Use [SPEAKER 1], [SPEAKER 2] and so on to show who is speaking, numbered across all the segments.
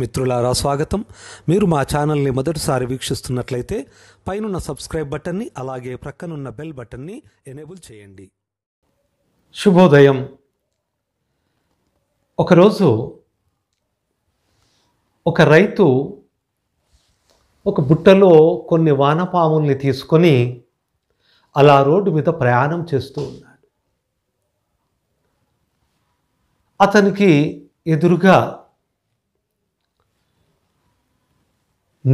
[SPEAKER 1] మిత్రులారా స్వాగతం మీరు మా ఛానల్ని మొదటిసారి వీక్షిస్తున్నట్లయితే పైనున్న సబ్స్క్రైబ్ బటన్ని అలాగే ప్రక్కనున్న బెల్ బటన్ని ఎనేబుల్ చేయండి శుభోదయం ఒకరోజు ఒక రైతు ఒక బుట్టలో కొన్ని వానపాముల్ని తీసుకొని అలా రోడ్డు మీద ప్రయాణం చేస్తూ ఉన్నాడు అతనికి ఎదురుగా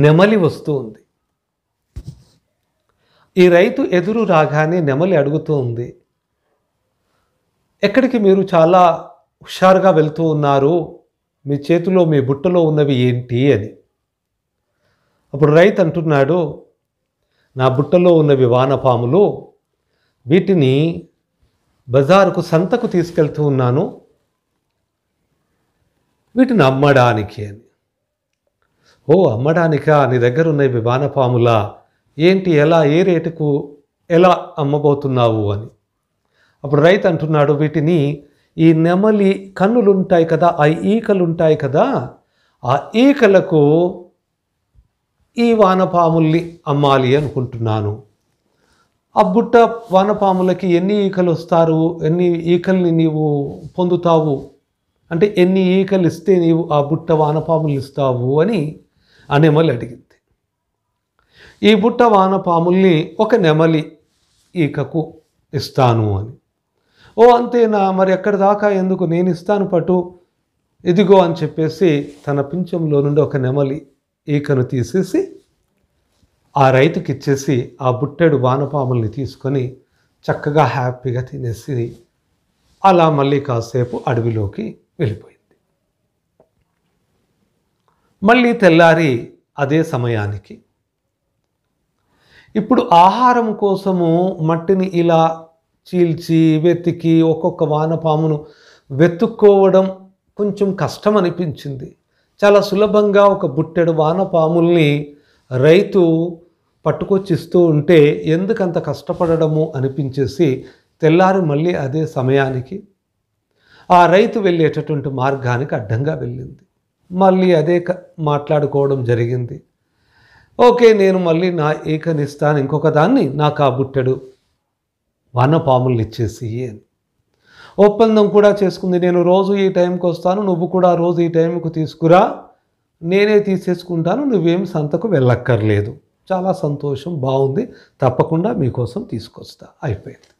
[SPEAKER 1] నెమలి వస్తూ ఉంది ఈ రైతు ఎదురు రాగానే నెమలి అడుగుతూ ఉంది ఎక్కడికి మీరు చాలా హుషారుగా వెళ్తూ ఉన్నారు మీ చేతిలో మీ బుట్టలో ఉన్నవి ఏంటి అని అప్పుడు రైతు అంటున్నాడు నా బుట్టలో ఉన్నవి వానపాములు వీటిని బజారుకు సంతకు తీసుకెళ్తూ ఉన్నాను వీటిని అమ్మడానికి అని ఓ అమ్మడానికా నీ దగ్గర ఉన్న విమానపాములా ఏంటి ఎలా ఏ రేటుకు ఎలా అమ్మబోతున్నావు అని అప్పుడు రైతు అంటున్నాడు వీటిని ఈ నెమలి కన్నులుంటాయి కదా ఆ ఈకలు ఉంటాయి కదా ఆ ఈకలకు ఈ వానపాముల్ని అమ్మాలి అనుకుంటున్నాను ఆ బుట్ట వానపాములకి ఎన్ని ఈకలు వస్తారు ఎన్ని ఈకల్ని నీవు పొందుతావు అంటే ఎన్ని ఈకలు ఇస్తే నీవు ఆ బుట్ట వానపాములు ఇస్తావు అని ఆ నెమలి అడిగింది ఈ బుట్ట వానపాముల్ని ఒక నెమలి ఈకకు ఇస్తాను అని ఓ అంతేనా మరి ఎక్కడి దాకా ఎందుకు నేను ఇస్తాను పటు ఇదిగో అని చెప్పేసి తన పింఛంలో నుండి ఒక నెమలి ఈకను తీసేసి ఆ రైతుకి ఇచ్చేసి ఆ బుట్టెడు వానపాముల్ని తీసుకొని చక్కగా హ్యాపీగా తినేసి అలా మళ్ళీ కాసేపు అడవిలోకి వెళ్ళిపోయింది మళ్ళీ తెల్లారి అదే సమయానికి ఇప్పుడు ఆహారం కోసము మట్టిని ఇలా చీల్చి వెతికి ఒక్కొక్క వానపామును వెతుక్కోవడం కొంచెం కష్టం అనిపించింది చాలా సులభంగా ఒక బుట్టెడు వానపాముల్ని రైతు పట్టుకొచ్చి ఇస్తూ ఉంటే ఎందుకంత కష్టపడడము అనిపించేసి తెల్లారి మళ్ళీ అదే సమయానికి ఆ రైతు వెళ్ళేటటువంటి మార్గానికి అడ్డంగా వెళ్ళింది మళ్ళీ అదే మాట్లాడుకోవడం జరిగింది ఓకే నేను మళ్ళీ నా ఏకనిస్తాను ఇంకొక దాన్ని నాకు ఆ బుట్టెడు వనపాములు ఇచ్చేసి అని ఒప్పందం కూడా చేసుకుంది నేను రోజు ఈ టైంకి వస్తాను నువ్వు కూడా రోజు ఈ టైంకు తీసుకురా నేనే తీసేసుకుంటాను నువ్వేం సంతకు వెళ్ళక్కర్లేదు చాలా సంతోషం బాగుంది తప్పకుండా మీకోసం తీసుకొస్తా అయిపోయింది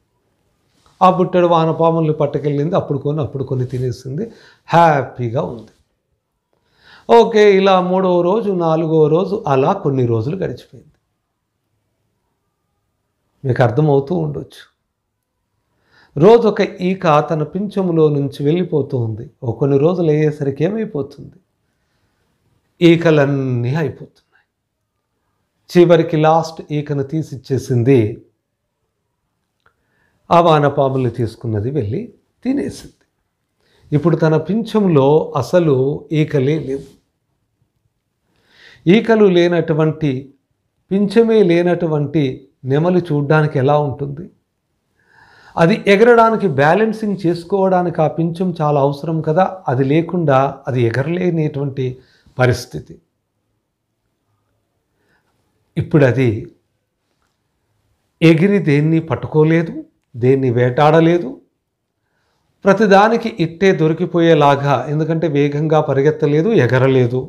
[SPEAKER 1] ఆ బుట్టడు వాన పాములు పట్టుకెళ్ళింది అప్పుడు కొని అప్పుడు కొని తినేసింది హ్యాపీగా ఉంది ఓకే ఇలా మూడవ రోజు నాలుగవ రోజు అలా కొన్ని రోజులు గడిచిపోయింది మీకు అర్థమవుతూ ఉండొచ్చు రోజు ఒక ఈక తన పింఛములో నుంచి వెళ్ళిపోతూ ఉంది ఓ కొన్ని రోజులు అయ్యేసరికి ఏమైపోతుంది ఈకలన్నీ అయిపోతున్నాయి చివరికి లాస్ట్ ఈకను తీసిచ్చేసింది ఆ వానపాములు తీసుకున్నది వెళ్ళి తినేసింది ఇప్పుడు తన పింఛంలో అసలు ఈకలే లేవు ఈకలు లేనటువంటి పింఛమే లేనటువంటి నెమలి చూడ్డానికి ఎలా ఉంటుంది అది ఎగరడానికి బ్యాలెన్సింగ్ చేసుకోవడానికి ఆ పింఛం చాలా అవసరం కదా అది లేకుండా అది ఎగరలేనిటువంటి పరిస్థితి ఇప్పుడు అది ఎగిరి దేన్ని పట్టుకోలేదు దేన్ని వేటాడలేదు ప్రతిదానికి ఇట్టే దొరికిపోయేలాగా ఎందుకంటే వేగంగా పరిగెత్తలేదు ఎగరలేదు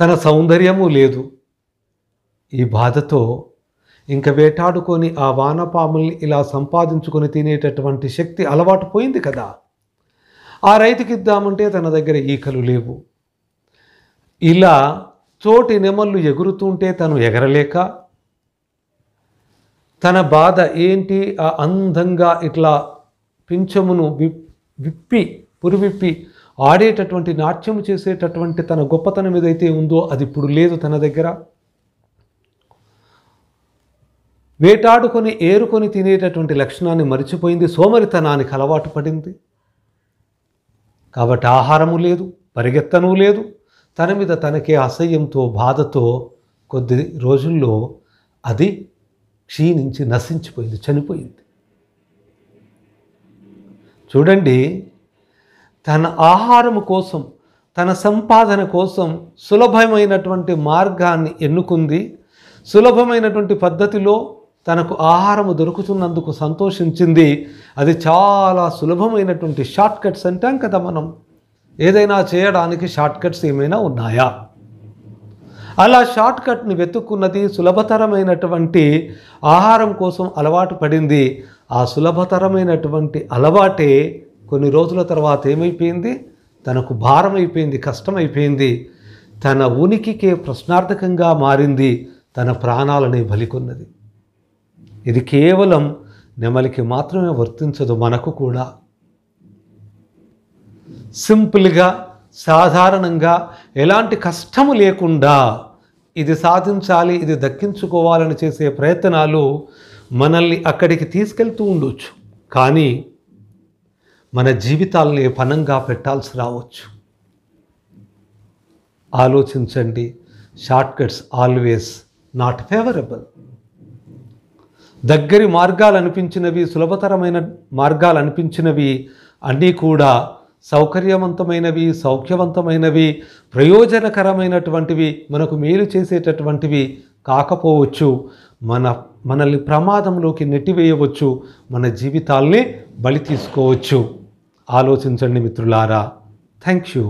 [SPEAKER 1] తన సౌందర్యము లేదు ఈ బాధతో ఇంక వేటాడుకొని ఆ వానపాముల్ని ఇలా సంపాదించుకొని తినేటటువంటి శక్తి అలవాటు పోయింది కదా ఆ రైతుకి ఇద్దామంటే తన దగ్గర ఈకలు లేవు ఇలా చోటి నెమళ్ళు ఎగురుతుంటే తను ఎగరలేక తన బాధ ఏంటి ఆ అందంగా ఇట్లా పింఛమును విప్పి పురివిప్పి ఆడేటటువంటి నాట్యము చేసేటటువంటి తన గొప్పతనం ఏదైతే ఉందో అది ఇప్పుడు లేదు తన దగ్గర వేటాడుకొని ఏరుకొని తినేటటువంటి లక్షణాన్ని మరిచిపోయింది సోమరితనానికి అలవాటు పడింది కాబట్టి ఆహారము లేదు పరిగెత్తనూ లేదు తన మీద తనకే అసహ్యంతో బాధతో కొద్ది రోజుల్లో అది క్షీణించి నశించిపోయింది చనిపోయింది చూడండి తన ఆహారం కోసం తన సంపాదన కోసం సులభమైనటువంటి మార్గాన్ని ఎన్నుకుంది సులభమైనటువంటి పద్ధతిలో తనకు ఆహారం దొరుకుతున్నందుకు సంతోషించింది అది చాలా సులభమైనటువంటి షార్ట్ కట్స్ అంటాం కదా మనం ఏదైనా చేయడానికి షార్ట్ కట్స్ ఏమైనా ఉన్నాయా అలా షార్ట్ కట్ని వెతుక్కున్నది సులభతరమైనటువంటి ఆహారం కోసం అలవాటు పడింది ఆ సులభతరమైనటువంటి అలవాటే కొన్ని రోజుల తర్వాత ఏమైపోయింది తనకు భారం అయిపోయింది కష్టమైపోయింది తన ఉనికికే ప్రశ్నార్థకంగా మారింది తన ప్రాణాలనే బలికొన్నది ఇది కేవలం నెమలికి మాత్రమే వర్తించదు మనకు కూడా సింపుల్గా సాధారణంగా ఎలాంటి కష్టము లేకుండా ఇది సాధించాలి ఇది దక్కించుకోవాలని చేసే ప్రయత్నాలు మనల్ని అక్కడికి తీసుకెళ్తూ ఉండొచ్చు కానీ మన జీవితాలని పనంగా పెట్టాల్సి రావచ్చు ఆలోచించండి షార్ట్కట్స్ ఆల్వేస్ నాట్ ఫేవరబుల్ దగ్గరి మార్గాలు అనిపించినవి సులభతరమైన మార్గాలు అనిపించినవి అన్నీ కూడా సౌకర్యవంతమైనవి సౌఖ్యవంతమైనవి ప్రయోజనకరమైనటువంటివి మనకు మేలు చేసేటటువంటివి కాకపోవచ్చు మన మనల్ని ప్రమాదంలోకి నెట్టివేయవచ్చు మన జీవితాల్ని బలి తీసుకోవచ్చు ఆలోచించండి మిత్రులారా థ్యాంక్ యూ